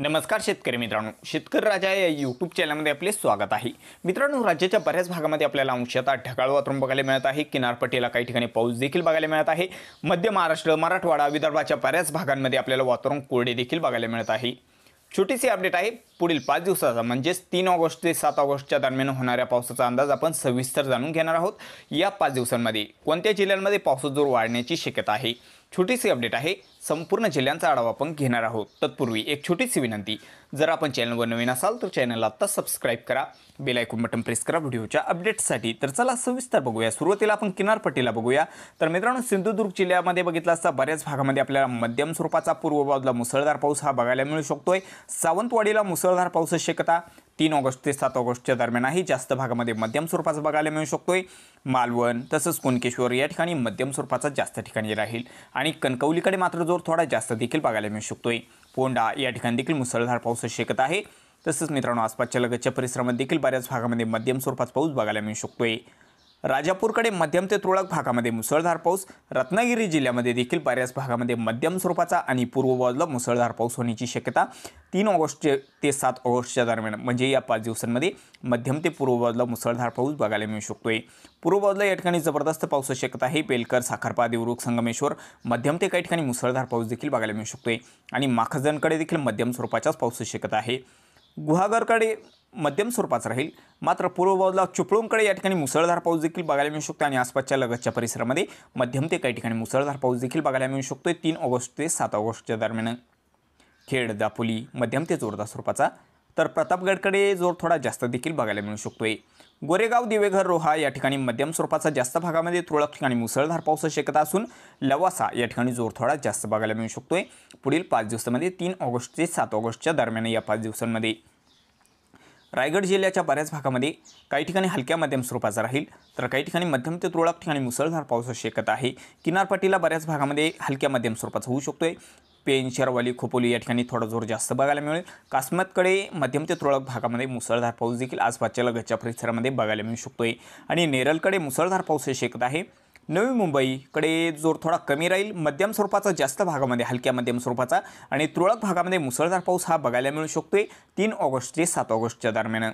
नमस्कार शेतकरी मित्रांनो शेतकरी राजा या यूट्यूब चॅनलमध्ये आपले स्वागत आहे मित्रांनो राज्याच्या बऱ्याच भागामध्ये आपल्याला अंशतः ढगाळ वातावरण बघायला मिळत आहे किनारपट्टीला काही ठिकाणी पाऊस देखील बघायला मिळत आहे मध्य महाराष्ट्र मराठवाडा विदर्भाच्या बऱ्याच भागांमध्ये आपल्याला वातावरण कोरडे देखील बघायला मिळत आहे छोटीशी अपडेट आहे पुढील पाच दिवसाचा म्हणजेच तीन ऑगस्ट ते सात ऑगस्टच्या दरम्यान होणाऱ्या पावसाचा अंदाज आपण सविस्तर जाणून घेणार आहोत या पाच दिवसांमध्ये कोणत्या जिल्ह्यांमध्ये पावसाचा जोर वाढण्याची शक्यता आहे छोटीशी अपडेट आहे संपूर्ण जिल्ह्यांचा आढावा आपण घेणार आहोत तत्पूर्वी एक छोटीशी विनंती जर आपण चॅनलवर नवीन असाल तर चॅनलला आत्ता सबस्क्राईब करा बेल बटन प्रेस करा व्हिडिओच्या अपडेट्ससाठी तर चला सविस्तर बघूया सुरुवातीला आपण किनारपट्टीला बघूया तर मित्रांनो सिंधुदुर्ग जिल्ह्यामध्ये बघितला असता बऱ्याच भागामध्ये आपल्याला मध्यम स्वरूपाचा पूर्व बाजूला मुसळधार पाऊस हा बघायला मिळू शकतोय सावंतवाडीला मुसळधार पाऊस शक्यता तीन ऑगस्ट ते सात ऑगस्टच्या दरम्यानही जास्त भागामध्ये मध्यम स्वरूपाचा बघायला मिळू शकतोय मालवण तसंच कुणकेश्वर या ठिकाणी मध्यम स्वरूपाचा जास्त ठिकाणी राहील आणि कणकवलीकडे मात्र जोर थोडा जास्त देखील बघायला मिळू शकतोय पोंडा या ठिकाणी देखील मुसळधार पाऊस शेकत आहे तसंच मित्रांनो आसपासच्या लगतच्या परिसरामध्ये देखील बऱ्याच भागामध्ये मध्यम स्वरूपाचा पाऊस बघायला मिळू शकतोय राजापूरकडे मध्यम ते तुरळक भागामध्ये मुसळधार पाऊस रत्नागिरी जिल्ह्यामध्ये देखील बऱ्याच भागामध्ये मध्यम स्वरूपाचा आणि पूर्व बाजूला मुसळधार पाऊस होण्याची शक्यता तीन ऑगस्ट ते सात ऑगस्टच्या दरम्यान म्हणजे या पाच दिवसांमध्ये मध्यम ते पूर्व बाजूला मुसळधार पाऊस बघायला मिळू शकतोय पूर्व बाजूला या ठिकाणी जबरदस्त पाऊस शक्यता आहे बेलकर साखरपा देवरुख संगमेश्वर मध्यम ते काही ठिकाणी मुसळधार पाऊस देखील बघायला मिळू शकतोय आणि माखजनकडे देखील मध्यम स्वरूपाच्याच पाऊस शक्यता आहे गुहागरकडे मध्यम स्वरूपाचा राहील मात्र पूर्व बाजूला चिपळूणकडे या ठिकाणी मुसळधार पाऊस देखील बघायला मिळू शकतो आणि आसपासच्या लगतच्या परिसरामध्ये मध्यम ते काही ठिकाणी मुसळधार पाऊस देखील बघायला मिळू शकतो तीन ऑगस्ट ते सात ऑगस्टच्या दरम्यान खेड दापोली मध्यम ते जोरदार स्वरूपाचा तर प्रतापगडकडे जोर थोडा जास्त देखील बघायला मिळू शकतोय गोरेगाव दिवेघर रोहा या ठिकाणी मध्यम स्वरूपाचा जास्त भागामध्ये तुरळक ठिकाणी मुसळधार पाऊस शक्यता असून लवासा या ठिकाणी जोरथोडा जास्त बघायला मिळू शकतोय पुढील पाच दिवसांमध्ये तीन ऑगस्ट ते सात ऑगस्टच्या दरम्यान या पाच दिवसांमध्ये रायगड जिल्ह्याच्या बऱ्याच भागामध्ये काही ठिकाणी हलक्या मध्यम स्वरूपाचा राहील तर काही ठिकाणी मध्यम ते तुरळक ठिकाणी मुसळधार पावसाची शक्यता आहे किनारपट्टीला बऱ्याच भागामध्ये हलक्या मध्यम स्वरूपाचा होऊ शकतोय पेन शरवाली खोपोली या ठिकाणी थोडा जोर जास्त बघायला मिळेल कासमतकडे मध्यम ते तुरळक भागामध्ये मुसळधार पाऊस देखील आसपासच्या लगतच्या परिसरामध्ये बघायला मिळू शकतो आहे आणि नेरलकडे मुसळधार पाऊस शेकत आहे नवी मुंबईकडे जोर थोडा कमी राहील मध्यम स्वरूपाचा जास्त भागामध्ये हलक्या मध्यम स्वरूपाचा आणि तुरळक भागामध्ये मुसळधार पाऊस हा बघायला मिळू शकतो आहे तीन ऑगस्ट ते सात ऑगस्टच्या दरम्यान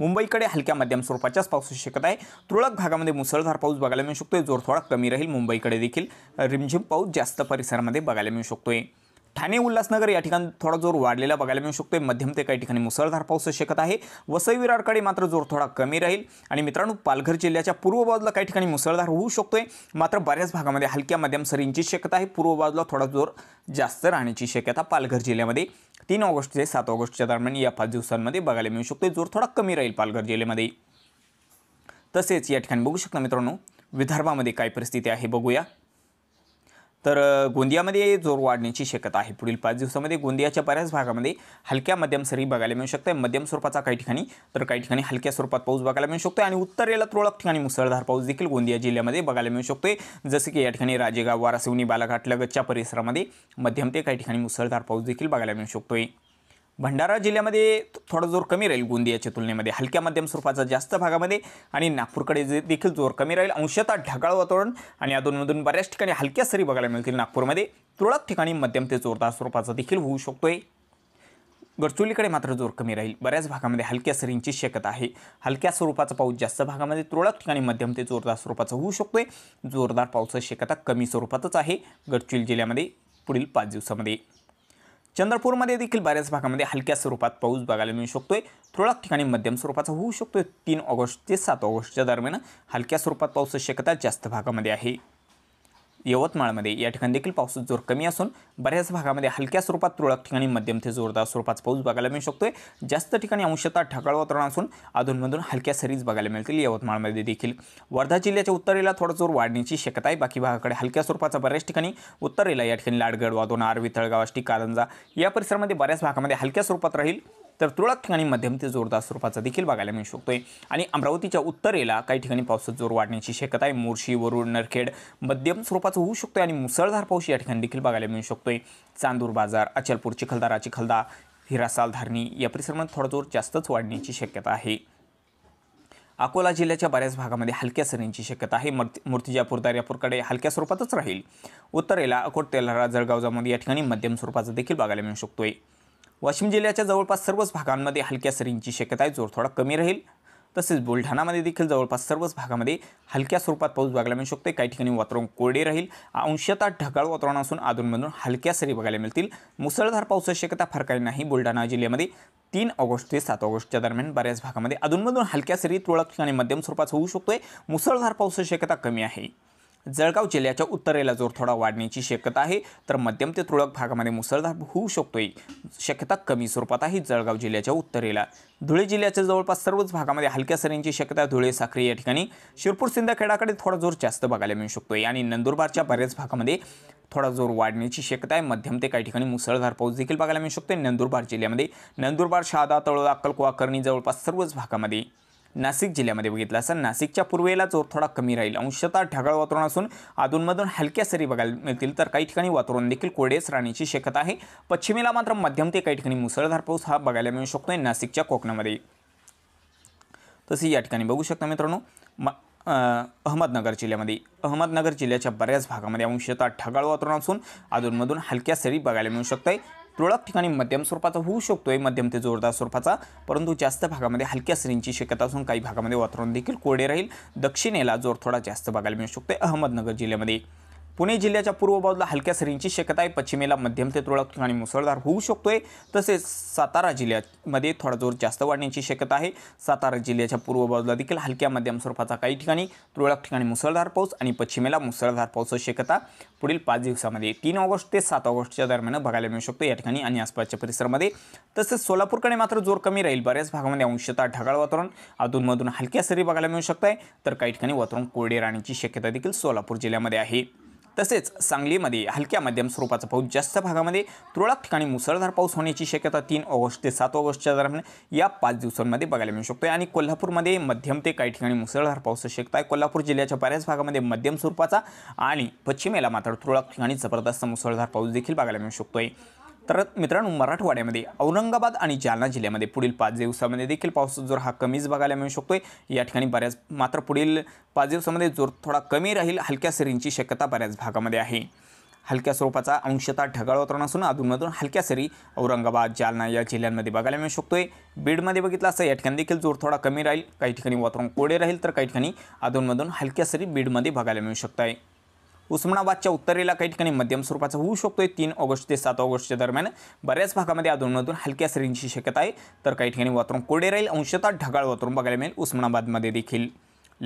मुंबईकडे हलक्या मध्यम स्वरूपाच्याच पावसाची शक्यता आहे तुरळक भागामध्ये मुसळधार पाऊस बघायला मिळू शकतोय जोर थोडा कमी राहील मुंबईकडे देखील रिमझिम पाऊस जास्त परिसरामध्ये बघायला मिळू शकतोय ठाणे उल्हासनगर या ठिकाणी थोडा जोर वाढलेला बघायला मिळू शकतोय मध्यम ते काही ठिकाणी मुसळधार पाऊस शकत आहे वसई विराडकडे मात्र जोर थोडा कमी राहील आणि मित्रांनो पालघर जिल्ह्याच्या पूर्व बाजूला काही ठिकाणी मुसळधार होऊ शकतोय मात्र बऱ्याच भागामध्ये हलक्या मध्यम सरींची शक्यता आहे पूर्व बाजूला थोडा जोर जास्त राहण्याची शक्यता पालघर जिल्ह्यामध्ये तीन ऑगस्ट ते सात ऑगस्टच्या दरम्यान या पाच दिवसांमध्ये बघायला मिळू शकतो जोर थोडा कमी राहील पालघर जिल्ह्यामध्ये तसेच या ठिकाणी बघू शकता मित्रांनो विदर्भामध्ये काय परिस्थिती आहे बघूया तर गोंदियामध्ये जोर वाढण्याची शक्यता आहे पुढील पाच दिवसामध्ये गोंदियाच्या बऱ्याच भागामध्ये हलक्या मध्यम सरी बघायला मिळू शकते मध्यम स्वरूपाचा काही ठिकाणी तर काही ठिकाणी हलक्या स्वरूपात पाऊस बघायला मिळू शकतो आणि उत्तरेला तुरळक ठिकाणी मुसळधार पाऊस देखील गोंदिया जिल्ह्यामध्ये बघायला मिळू शकतोय जसे की या ठिकाणी राजेगाव वारासिवनी बालाघाट लगतच्या परिसरामध्ये मध्यम ते काही ठिकाणी मुसळधार पाऊस देखील बघायला मिळू शकतोय भंडारा जिल्ह्यामध्ये थोडा जोर कमी राहील गोंदियाच्या तुलनेमध्ये हलक्या मध्यम स्वरूपाचा जास्त भागामध्ये आणि नागपूरकडे जे देखील जोर कमी राहील अंशतः ढगाळ वातावरण आणि अधूनमधून बऱ्याच ठिकाणी हलक्या सरी बघायला मिळतील नागपूरमध्ये तुरळक ठिकाणी मध्यम ते जोरदार स्वरूपाचा देखील होऊ शकतोय गडचोलीकडे मात्र जोर कमी राहील बऱ्याच भागामध्ये हलक्या सरींची शक्यता आहे हलक्या स्वरूपाचा पाऊस जास्त भागामध्ये तुरळक ठिकाणी मध्यम ते जोरदार स्वरूपाचा होऊ आहे जोरदार पावसाची शक्यता कमी स्वरूपातच आहे गडचुली जिल्ह्यामध्ये पुढील पाच दिवसामध्ये चंद्रपूरमध्ये देखील बऱ्याच भागामध्ये हलक्या स्वरूपात पाऊस बघायला मिळू शकतो आहे तुरळक ठिकाणी मध्यम स्वरूपाचा होऊ शकतो तीन ऑगस्ट ते सात ऑगस्टच्या दरम्यान हलक्या स्वरूपात पाऊस शक्यता जास्त भागामध्ये आहे यवतमाळमध्ये या ठिकाणी देखील पावसाचा जोर कमी असून बऱ्याच भागामध्ये हलक्या स्वरूपात तुरळक ठिकाणी मध्यम ते जोरदार स्वरूपाचा पाऊस बघायला मिळू शकतोय जास्त ठिकाणी अंशतः ढगाळ वातावरण असून अधूनमधून हलक्या सरीज बघायला मिळतील यवतमाळमध्ये देखील वर्धा जिल्ह्याच्या उत्तरेला थोडा जोर वाढण्याची शक्यता आहे बाकी भागाकडे हलक्या स्वरूपाचा बऱ्याच ठिकाणी उत्तरेला या ठिकाणी लाडगड वादोनार वितळगाव आष्टी कारंजा या परिसरामध्ये बऱ्याच भागामध्ये हलक्या स्वरूपात राहील तर तुरळक ठिकाणी मध्यम ते जोरदार स्वरूपाचा देखील बघायला मिळू शकतोय आणि अमरावतीच्या उत्तरेला काही ठिकाणी पावसात जोर वाढण्याची शक्यता आहे मोर्शी वरुड नरखेड मध्यम स्वरूपाचा होऊ शकतो आणि मुसळधार पाऊस या ठिकाणी देखील बघायला मिळू शकतोय चांदूर बाजार अचलपूर चिखलदारा चिखलदा हिरासाल धारणी या परिसरामध्ये थोडा जोर जास्तच वाढण्याची शक्यता आहे अकोला जिल्ह्याच्या बऱ्याच भागामध्ये हलक्या सरींची शक्यता आहे मूर्ति मूर्तिजापूर दर्यापूरकडे हलक्या स्वरूपातच राहील उत्तरेला अकोट तेलारा जळगाव या ठिकाणी मध्यम स्वरूपाचा देखील बघायला मिळू शकतोय वाशिम जिल्ह्याच्या जवळपास सर्वच भागांमध्ये हलक्या सरींची शक्यता आहे जोर थोडा कमी राहील तसेच बुलढाणामध्ये देखील जवळपास सर्वच भागामध्ये हलक्या स्वरूपात पाऊस बघायला मिळू शकतो काही ठिकाणी वातावरण कोरडे राहील अंशतः ढगाळ वातावरण असून अधूनमधून हलक्या सरी बघायला मिळतील मुसळधार पावसाची शक्यता फार काही नाही बुलढाणा जिल्ह्यामध्ये तीन ऑगस्ट ते सात ऑगस्टच्या दरम्यान बऱ्याच भागामध्ये अधूनमधून हलक्या सरी तुरळक ठिकाणी मध्यम स्वरूपात होऊ शकतोय मुसळधार पावसाची शक्यता कमी आहे जळगाव जिल्ह्याच्या उत्तरेला जोर थोडा वाढण्याची शक्यता आहे तर मध्यम ते तुरळक भागामध्ये मुसळधार होऊ शकतोय शक्यता कमी स्वरूपात आहे जळगाव जिल्ह्याच्या उत्तरेला धुळे जिल्ह्याच्या जवळपास सर्वच भागामध्ये हलक्या सरींची शक्यता धुळे साखरी या ठिकाणी शिरपूर सिंदखेडाकडे थोडा जोर जास्त बघायला मिळू शकतोय आणि नंदुरबारच्या बऱ्याच भागामध्ये थोडा जोर वाढण्याची शक्यता आहे मध्यम ते काही ठिकाणी मुसळधार पाऊस देखील बघायला मिळू शकतो नंदुरबार जिल्ह्यामध्ये नंदुरबार शहादा तळोदा अक्कलकुवा करणी जवळपास सर्वच भागामध्ये नाशिक जिल्ह्यामध्ये बघितलं असेल नाशिकच्या पूर्वेला जोर थोडा कमी राहील अंशतः ढगाळ वातावरण असून अधूनमधून हलक्या सरी बघायला मिळतील तर काही ठिकाणी वातावरण देखील कोरडेच राहण्याची शक्यता आहे पश्चिमेला मात्र मध्यम ते काही ठिकाणी मुसळधार पाऊस हा बघायला मिळू शकतो नाशिकच्या कोकणामध्ये तसे या ठिकाणी बघू शकता मित्रांनो म अहमदनगर जिल्ह्यामध्ये अहमदनगर जिल्ह्याच्या बऱ्याच भागामध्ये अंशतः ढगाळ वातावरण असून अधूनमधून हलक्या सरी बघायला मिळू शकत आहे तुरळक ठिकाणी मध्यम स्वरूपाचा होऊ शकतोय मध्यम ते जोरदार स्वरूपाचा परंतु जास्त भागामध्ये हलक्या सरींची शक्यता असून काही भागामध्ये वातावरण देखील कोरडे राहील दक्षिणेला जोर थोडा जास्त बघायला मिळू शकतोय अहमदनगर जिल्ह्यामध्ये पुणे जिल्ह्याच्या पूर्व बाजूला हलक्या सरींची शक्यता आहे पश्चिमेला मध्यम ते तुरळक ठिकाणी मुसळधार होऊ शकतोय तसेच सातारा जिल्ह्यामध्ये थोडा जोर जास्त वाढण्याची शक्यता आहे सातारा जिल्ह्याच्या पूर्व बाजूला देखील हलक्या मध्यम स्वरूपाचा काही ठिकाणी तुरळक ठिकाणी मुसळधार पाऊस आणि पश्चिमेला मुसळधार पावसाची शक्यता पुढील पाच दिवसामध्ये तीन ऑगस्ट ते सात ऑगस्टच्या दरम्यान बघायला मिळू शकतो या ठिकाणी आणि आसपासच्या परिसरामध्ये तसेच सोलापूरकडे मात्र जोर कमी राहील बऱ्याच भागामध्ये अंशतः ढगाळ वातावरण अधूनमधून हलक्या सरी बघायला मिळू शकत आहे तर काही ठिकाणी वातावरण कोरडे राहण्याची शक्यता देखील सोलापूर जिल्ह्यामध्ये आहे तसेच सांगलीमध्ये हलक्या मध्यम स्वरूपाचा पाऊस जास्त भागामध्ये तुरळक ठिकाणी मुसळधार पाऊस होण्याची शक्यता तीन ऑगस्ट ते सात ऑगस्टच्या दरम्यान या पाच दिवसांमध्ये बघायला मिळू शकतो आणि कोल्हापूरमध्ये मध्यम ते काही ठिकाणी मुसळधार पाऊस शक्यता आहे कोल्हापूर जिल्ह्याच्या बऱ्याच भागामध्ये मध्यम स्वरूपाचा आणि पश्चिमेला मात्र तुरळक ठिकाणी जबरदस्त मुसळधार पाऊस देखील बघायला मिळू शकतो आहे तर मित्रांनो मराठवाड्यामध्ये औरंगाबाद आणि जालना जिल्ह्यामध्ये पुढील पाच दिवसामध्ये देखील पावसाचा जोर हा कमीच बघायला मिळू शकतोय या ठिकाणी बऱ्याच मात्र पुढील पाच दिवसामध्ये जोर थोडा कमी राहील हलक्या सरींची शक्यता बऱ्याच भागामध्ये आहे हलक्या स्वरूपाचा अंशतः ढगाळ वातावरण असून अधूनमधून हलक्या सरी औरंगाबाद जालना या जिल्ह्यांमध्ये बघायला मिळू शकतोय बीडमध्ये बघितलं असं या ठिकाणी देखील जोर थोडा कमी राहील काही ठिकाणी वातावरण कोडे राहील तर काही ठिकाणी अधूनमधून हलक्या सरी बीडमध्ये बघायला मिळू शकत आहे उस्मानाबादच्या उत्तरेला काही ठिकाणी मध्यम स्वरूपाचा होऊ शकतो तीन ऑगस्ट ते सात ऑगस्टच्या दरम्यान बऱ्याच भागामध्ये अधूनमधून हलक्या सरींची शक्यता आहे तर काही ठिकाणी वातावरण कोरडे राहील अंशतः ढगाळ वातावरण बघायला मिळेल उस्मानाबादमध्ये देखील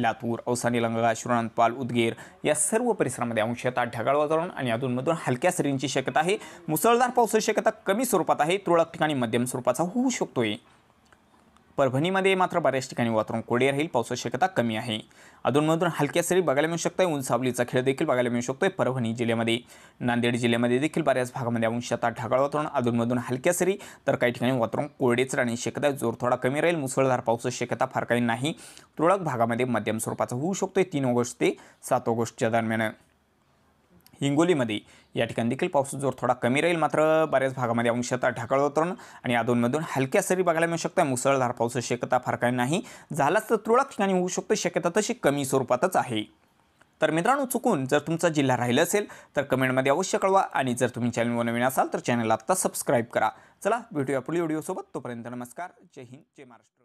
लातूर औसानी लंगा शिवरानंद उदगीर या सर्व परिसरामध्ये अंशतः ढगाळ वातावरण आणि अधूनमधून हलक्या सरींची शक्यता आहे मुसळधार पावसाची शक्यता कमी स्वरूपात आहे तुरळक ठिकाणी मध्यम स्वरूपाचा होऊ शकतोय परभणीमध्ये मात्र बऱ्याच ठिकाणी वातावरण कोरडे राहील पावसाची शक्यता कमी आहे अधूनमधून हलक्या सरी बघायला मिळू आहे उंचावलीचा खेळ देखील बघायला मिळू शकतोय परभणी जिल्ह्यामध्ये नांदेड जिल्ह्यामध्ये देखील बऱ्याच भागामध्ये अंशतः ढगाळ वातावरण अधूनमधून हलक्या सरी तर काही ठिकाणी वातावरण कोरडेच राहण्याची शक्यता जोर थोडा कमी राहील मुसळधार पावसाची शक्यता फार काही नाही तुरळक भागामध्ये मध्यम स्वरूपाचा होऊ शकतोय तीन ऑगस्ट ते सात ऑगस्टच्या दरम्यान हिंगोलीमध्ये या ठिकाणी देखील पावसाचा जोर थोडा कमी राहील मात्र बऱ्याच भागामध्ये अंशतः ढाकळ वातावरण आणि अधूनमधून हलक्या सरी बघायला मिळू शकतात मुसळधार पाऊस शक्यता फार काही नाही झालाच तर तुरळक ठिकाणी होऊ शकतो शक्यता तशी कमी स्वरूपातच आहे तर मित्रांनो चुकून जर तुमचा जिल्हा राहिला असेल तर कमेंटमध्ये अवश्य कळवा आणि जर तुम्ही चॅनलवर नवीन असाल तर चॅनलला आत्ता सबस्क्राईब करा चला भेटूया पुढील व्हिडिओसोबत तोपर्यंत नमस्कार जय हिंद जय महाराष्ट्र